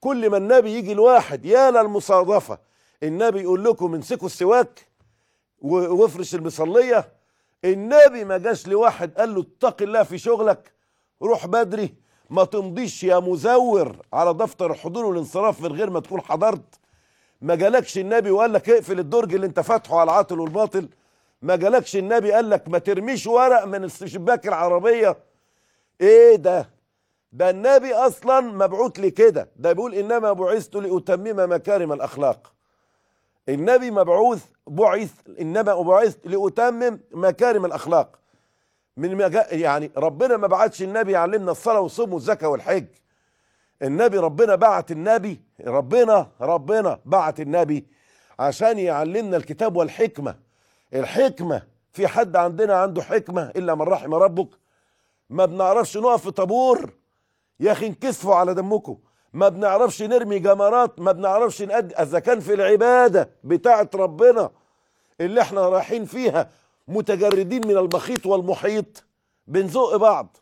كل ما النبي يجي الواحد يا للمصادفة النبي يقول لكم امسكوا السواك وافرش المصلية النبي ما جاش لواحد قال له اتق الله في شغلك روح بدري ما تمضيش يا مزور على دفتر الحضور والانصراف من غير ما تكون حضرت ما جالكش النبي وقال لك اقفل الدرج اللي انت فاتحه على العاطل والباطل ما جالكش النبي قال لك ما ترميش ورق من الشباك العربيه ايه ده ده النبي اصلا مبعوث لكده ده بيقول انما بعثت لاتمم مكارم الاخلاق النبي مبعوث بعث انما بعثت لاتمم مكارم الاخلاق من مجا... يعني ربنا ما بعتش النبي يعلمنا الصلاه والصوم والزكاه والحج النبي ربنا بعت النبي ربنا ربنا بعت النبي عشان يعلمنا الكتاب والحكمه الحكمه في حد عندنا عنده حكمه الا من رحم ربك ما بنعرفش نقف في طابور يا اخي انكسفوا على دمكم ما بنعرفش نرمي جمرات ما بنعرفش نقد اذا كان في العباده بتاعه ربنا اللي احنا رايحين فيها متجردين من المخيط والمحيط بنزق بعض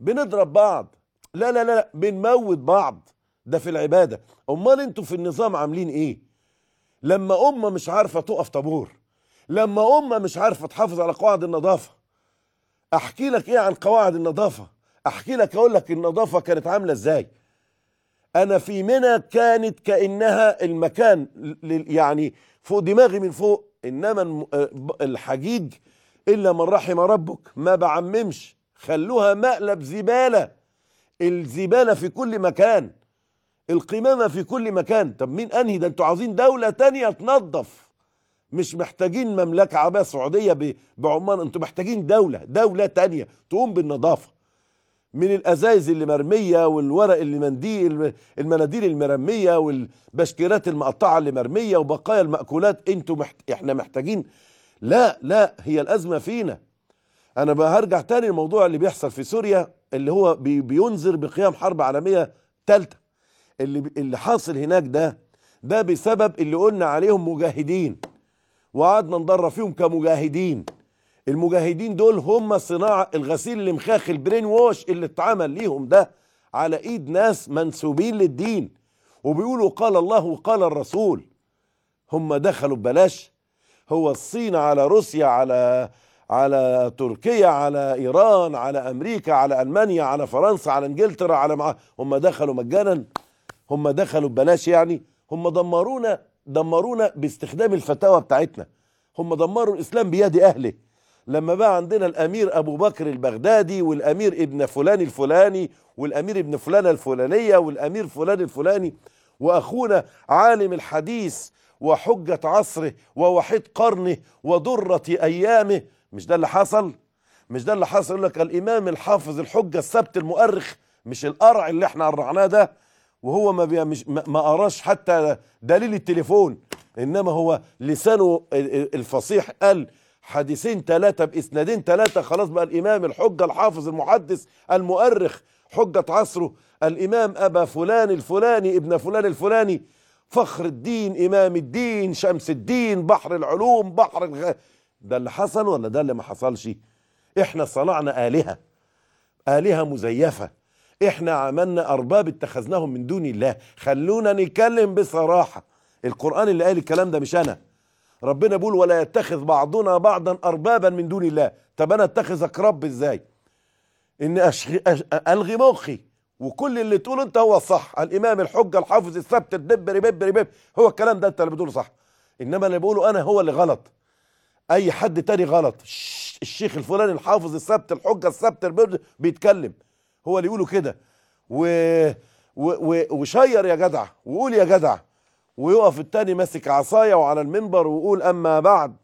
بنضرب بعض لا لا لا بنموت بعض ده في العباده امال انتوا في النظام عاملين ايه لما امه مش عارفه تقف طابور لما امه مش عارفه تحافظ على قواعد النظافه احكي لك ايه عن قواعد النظافه احكي لك اقول لك النظافه كانت عامله ازاي انا في منى كانت كانها المكان يعني فوق دماغي من فوق انما آه، الحجيج الا من رحم ربك ما بعممش خلوها مقلب زباله الزباله في كل مكان القمامه في كل مكان طب مين انهي ده انتوا عاوزين دوله تانية تنظف مش محتاجين مملكه عربيه سعوديه بعمان انتوا محتاجين دوله دوله تانية تقوم بالنظافه من الازايز اللي مرميه والورق اللي منديل المناديل المرميه والبشكيرات المقطعه اللي مرميه وبقايا الماكولات انتوا محت... احنا محتاجين لا لا هي الازمه فينا انا هرجع تاني الموضوع اللي بيحصل في سوريا اللي هو بي... بينذر بقيام حرب عالميه ثالثه اللي اللي حاصل هناك ده ده بسبب اللي قلنا عليهم مجاهدين وقعدنا ندرب فيهم كمجاهدين المجاهدين دول هم صناعة الغسيل المخاخ البرين ووش اللي اتعمل ليهم ده على ايد ناس منسوبين للدين وبيقولوا قال الله وقال الرسول هم دخلوا ببلاش هو الصين على روسيا على على تركيا على ايران على امريكا على المانيا على فرنسا على انجلترا على مع... هم دخلوا مجانا هم دخلوا ببلاش يعني هم دمرونا دمرونا باستخدام الفتاوى بتاعتنا هم دمروا الاسلام بيد اهله لما بقى عندنا الامير ابو بكر البغدادي والامير ابن فلان الفلاني والامير ابن فلانه الفلانيه والامير فلان الفلاني واخونا عالم الحديث وحجه عصره ووحيد قرنه ودره ايامه مش ده اللي حصل مش ده اللي حصل يقول لك الامام الحافظ الحجه السبت المؤرخ مش القرع اللي احنا قرعناه ده وهو ما مش ما قراش حتى دليل التليفون انما هو لسانه الفصيح قال حديثين ثلاثة بإسنادين ثلاثة خلاص بقى الإمام الحجة الحافظ المحدث المؤرخ حجة عصره الإمام أبا فلان الفلاني ابن فلان الفلاني فخر الدين إمام الدين شمس الدين بحر العلوم بحر الغ... ده اللي حصل ولا ده اللي ما حصلش احنا صنعنا آلهة آلهة مزيفة احنا عملنا أرباب اتخذناهم من دون الله خلونا نتكلم بصراحة القرآن اللي قال الكلام ده مش أنا ربنا بيقول ولا يتخذ بعضنا بعضا اربابا من دون الله طب انا اتخذك رب ازاي ان ألغي أش... الغي مخي وكل اللي تقوله انت هو الصح الامام الحجه الحافظ السبت الدبري ببري بب هو الكلام ده انت اللي بتقوله صح انما اللي بقوله انا هو اللي غلط اي حد تاني غلط الشيخ الفلاني الحافظ السبت الحجه السبت بيتكلم هو اللي يقوله كده و... و... و... وشير يا جدع وقول يا جدع ويقف التاني ماسك عصاية وعلى المنبر ويقول أما بعد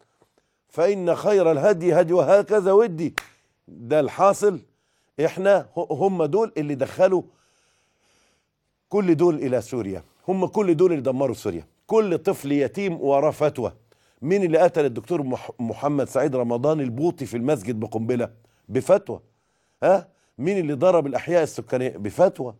فإن خير الهدي هدي وهكذا ودي ده الحاصل إحنا هم دول اللي دخلوا كل دول إلى سوريا هم كل دول اللي دمروا سوريا كل طفل يتيم وراه فتوى مين اللي قتل الدكتور محمد سعيد رمضان البوطي في المسجد بقنبلة بفتوى ها مين اللي ضرب الأحياء السكانية بفتوى